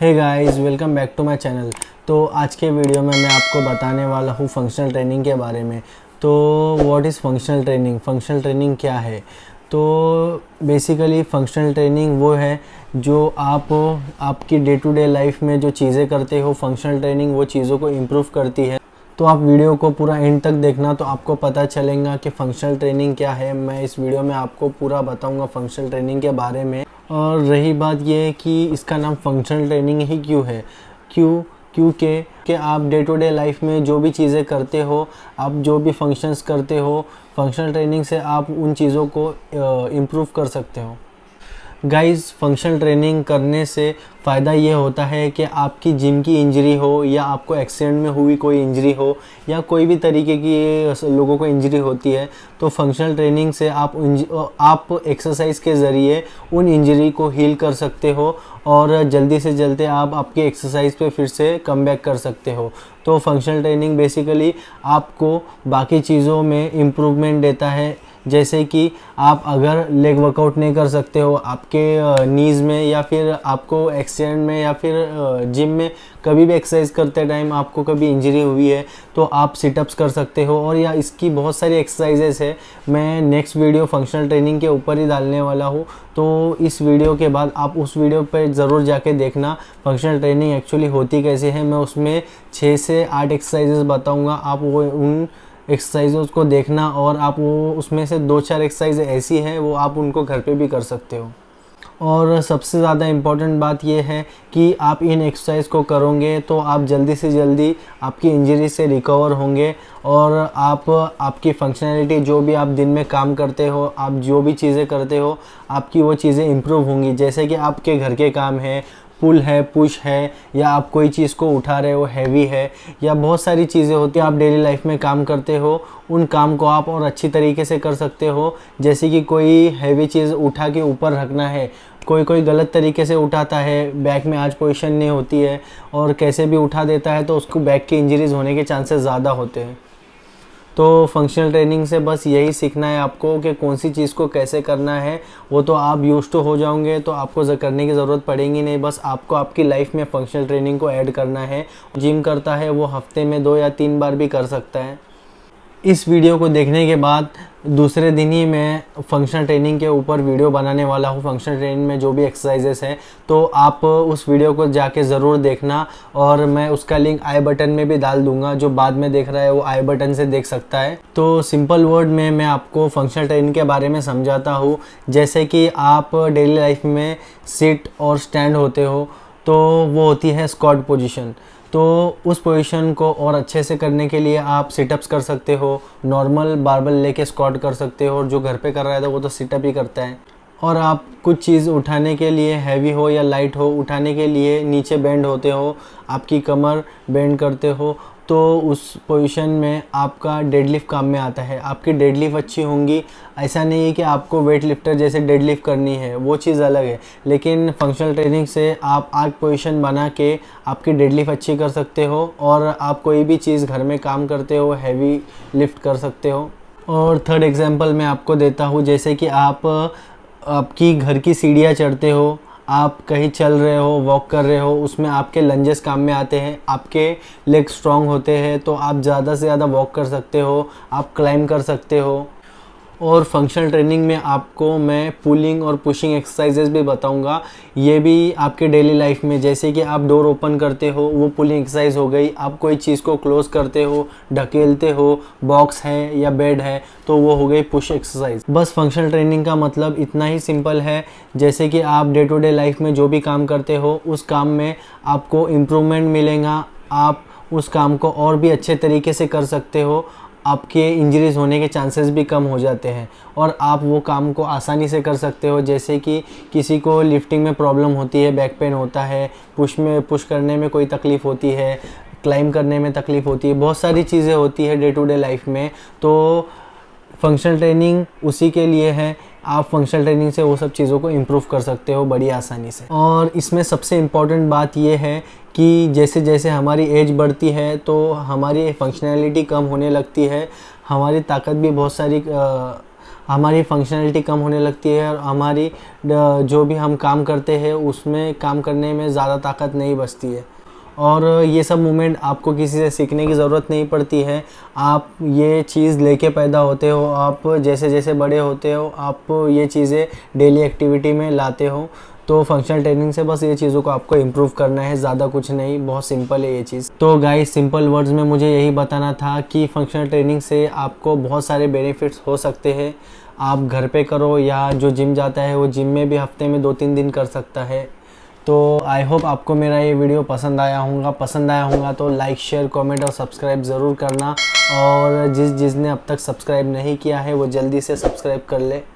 है guys welcome back to my channel तो आज के वीडियो में मैं आपको बताने वाला हूँ फंक्शनल ट्रेनिंग के बारे में तो what is functional training functional training क्या है तो बेसिकली फंक्शनल ट्रेनिंग वो है जो आप आपकी डे टू डे लाइफ में जो चीज़ें करते हो फंक्शनल ट्रेनिंग वो चीज़ों को इम्प्रूव करती है तो आप वीडियो को पूरा एंड तक देखना तो आपको पता चलेगा कि फंक्शनल ट्रेनिंग क्या है मैं इस वीडियो में आपको पूरा बताऊँगा फंक्शनल ट्रेनिंग के बारे में और रही बात यह है कि इसका नाम फंक्शनल ट्रेनिंग ही क्यों है क्यों क्योंकि कि आप डे टू डे लाइफ में जो भी चीज़ें करते हो आप जो भी फंक्शंस करते हो फंक्शनल ट्रेनिंग से आप उन चीज़ों को इम्प्रूव कर सकते हो गाइस फंक्शनल ट्रेनिंग करने से फ़ायदा ये होता है कि आपकी जिम की इंजरी हो या आपको एक्सीडेंट में हुई कोई इंजरी हो या कोई भी तरीके की लोगों को इंजरी होती है तो फंक्शनल ट्रेनिंग से आप आप एक्सरसाइज के ज़रिए उन इंजरी को हील कर सकते हो और जल्दी से जल्दी आप आपकी एक्सरसाइज पे फिर से कम बैक कर सकते हो तो फंक्शनल ट्रेनिंग बेसिकली आपको बाकी चीज़ों में इम्प्रूवमेंट देता है जैसे कि आप अगर लेग वर्कआउट नहीं कर सकते हो आपके नीज़ में या फिर आपको एक्स स्टैंड में या फिर जिम में कभी भी एक्सरसाइज करते टाइम आपको कभी इंजरी हुई है तो आप सिटअप्स कर सकते हो और या इसकी बहुत सारी एक्सरसाइजेस है मैं नेक्स्ट वीडियो फंक्शनल ट्रेनिंग के ऊपर ही डालने वाला हूँ तो इस वीडियो के बाद आप उस वीडियो पर ज़रूर जाके देखना फंक्शनल ट्रेनिंग एक्चुअली होती कैसे है मैं उसमें छः से आठ एक्सरसाइजेस बताऊँगा आप वो उन एक्सरसाइज को देखना और आप वो उसमें से दो चार एक्सरसाइज ऐसी हैं वो आप उनको घर पे भी कर सकते हो और सबसे ज़्यादा इम्पॉर्टेंट बात यह है कि आप इन एक्सरसाइज को करोगे तो आप जल्दी से जल्दी आपकी इंजरी से रिकवर होंगे और आप आपकी फंक्शनैलिटी जो भी आप दिन में काम करते हो आप जो भी चीज़ें करते हो आपकी वो चीज़ें इम्प्रूव होंगी जैसे कि आपके घर के काम हैं पुल है पुश है या आप कोई चीज़ को उठा रहे हो हैवी है या बहुत सारी चीज़ें होती हैं आप डेली लाइफ में काम करते हो उन काम को आप और अच्छी तरीके से कर सकते हो जैसे कि कोई हैवी चीज़ उठा के ऊपर रखना है कोई कोई गलत तरीके से उठाता है बैक में आज पोजिशन नहीं होती है और कैसे भी उठा देता है तो उसको बैक की इंजरीज होने के चांसेस ज़्यादा होते हैं तो फंक्शनल ट्रेनिंग से बस यही सीखना है आपको कि कौन सी चीज़ को कैसे करना है वो तो आप यूज टू हो जाओगे तो आपको करने की ज़रूरत पड़ेगी नहीं बस आपको आपकी लाइफ में फंक्शनल ट्रेनिंग को ऐड करना है जिम करता है वो हफ्ते में दो या तीन बार भी कर सकता है इस वीडियो को देखने के बाद दूसरे दिन ही मैं फंक्शनल ट्रेनिंग के ऊपर वीडियो बनाने वाला हूँ फंक्शनल ट्रेनिंग में जो भी एक्सरसाइजेस हैं तो आप उस वीडियो को जाके ज़रूर देखना और मैं उसका लिंक आई बटन में भी डाल दूंगा जो बाद में देख रहा है वो आई बटन से देख सकता है तो सिंपल वर्ड में मैं आपको फंक्शनल ट्रेनिंग के बारे में समझाता हूँ जैसे कि आप डेली लाइफ में सिट और स्टैंड होते हो तो वो होती है स्कॉट पोजिशन तो उस पोजीशन को और अच्छे से करने के लिए आप सिटअप्स कर सकते हो नॉर्मल बारबल लेके स्क्वाट कर सकते हो और जो घर पे कर रहा था तो वो तो सिटअप ही करता है और आप कुछ चीज़ उठाने के लिए हैवी हो या लाइट हो उठाने के लिए नीचे बेंड होते हो आपकी कमर बेंड करते हो तो उस पोजीशन में आपका डेडलिफ्ट काम में आता है आपकी डेडलिफ्ट अच्छी होंगी ऐसा नहीं है कि आपको वेट लिफ्टर जैसे डेडलिफ्ट करनी है वो चीज़ अलग है लेकिन फंक्शनल ट्रेनिंग से आप आग पोजीशन बना के आपकी डेडलिफ्ट अच्छी कर सकते हो और आप कोई भी चीज़ घर में काम करते हो हैवी लिफ्ट कर सकते हो और थर्ड एग्जाम्पल मैं आपको देता हूँ जैसे कि आप आपकी घर की सीढ़ियाँ चढ़ते हो आप कहीं चल रहे हो वॉक कर रहे हो उसमें आपके लंजेस काम में आते हैं आपके लेग स्ट्रॉन्ग होते हैं तो आप ज़्यादा से ज़्यादा वॉक कर सकते हो आप क्लाइम कर सकते हो और फंक्शनल ट्रेनिंग में आपको मैं पुलिंग और पुशिंग एक्सरसाइजेज भी बताऊंगा ये भी आपके डेली लाइफ में जैसे कि आप डोर ओपन करते हो वो पुलिंग एक्सरसाइज हो गई आप कोई चीज़ को क्लोज करते हो ढकेलते हो बॉक्स है या बेड है तो वो हो गई पुश एक्सरसाइज बस फंक्शनल ट्रेनिंग का मतलब इतना ही सिंपल है जैसे कि आप डे टू डे लाइफ में जो भी काम करते हो उस काम में आपको इम्प्रूवमेंट मिलेगा आप उस काम को और भी अच्छे तरीके से कर सकते हो आपके इंजरीज होने के चांसेस भी कम हो जाते हैं और आप वो काम को आसानी से कर सकते हो जैसे कि किसी को लिफ्टिंग में प्रॉब्लम होती है बैक पेन होता है पुश में पुश करने में कोई तकलीफ़ होती है क्लाइम करने में तकलीफ़ होती है बहुत सारी चीज़ें होती है डे टू डे लाइफ में तो फंक्शनल ट्रेनिंग उसी के लिए है आप फंक्शनल ट्रेनिंग से वो सब चीज़ों को इम्प्रूव कर सकते हो बड़ी आसानी से और इसमें सबसे इम्पॉर्टेंट बात ये है कि जैसे जैसे हमारी एज बढ़ती है तो हमारी फंक्शनैलिटी कम होने लगती है हमारी ताकत भी बहुत सारी आ, हमारी फंक्शनैलिटी कम होने लगती है और हमारी जो भी हम काम करते हैं उसमें काम करने में ज़्यादा ताकत नहीं बचती है और ये सब मूवमेंट आपको किसी से सीखने की ज़रूरत नहीं पड़ती है आप ये चीज़ लेके पैदा होते हो आप जैसे जैसे बड़े होते हो आप ये चीज़ें डेली एक्टिविटी में लाते हो तो फंक्शनल ट्रेनिंग से बस ये चीज़ों को आपको इम्प्रूव करना है ज़्यादा कुछ नहीं बहुत सिंपल है ये चीज़ तो गाइस सिंपल वर्ड्स में मुझे यही बताना था कि फंक्शनल ट्रेनिंग से आपको बहुत सारे बेनिफिट्स हो सकते हैं आप घर पे करो या जो जिम जाता है वो जिम में भी हफ्ते में दो तीन दिन कर सकता है तो आई होप आपको मेरा ये वीडियो पसंद आया होगा पसंद आया होगा तो लाइक शेयर कमेंट और सब्सक्राइब ज़रूर करना और जिस जिसने अब तक सब्सक्राइब नहीं किया है वो जल्दी से सब्सक्राइब कर ले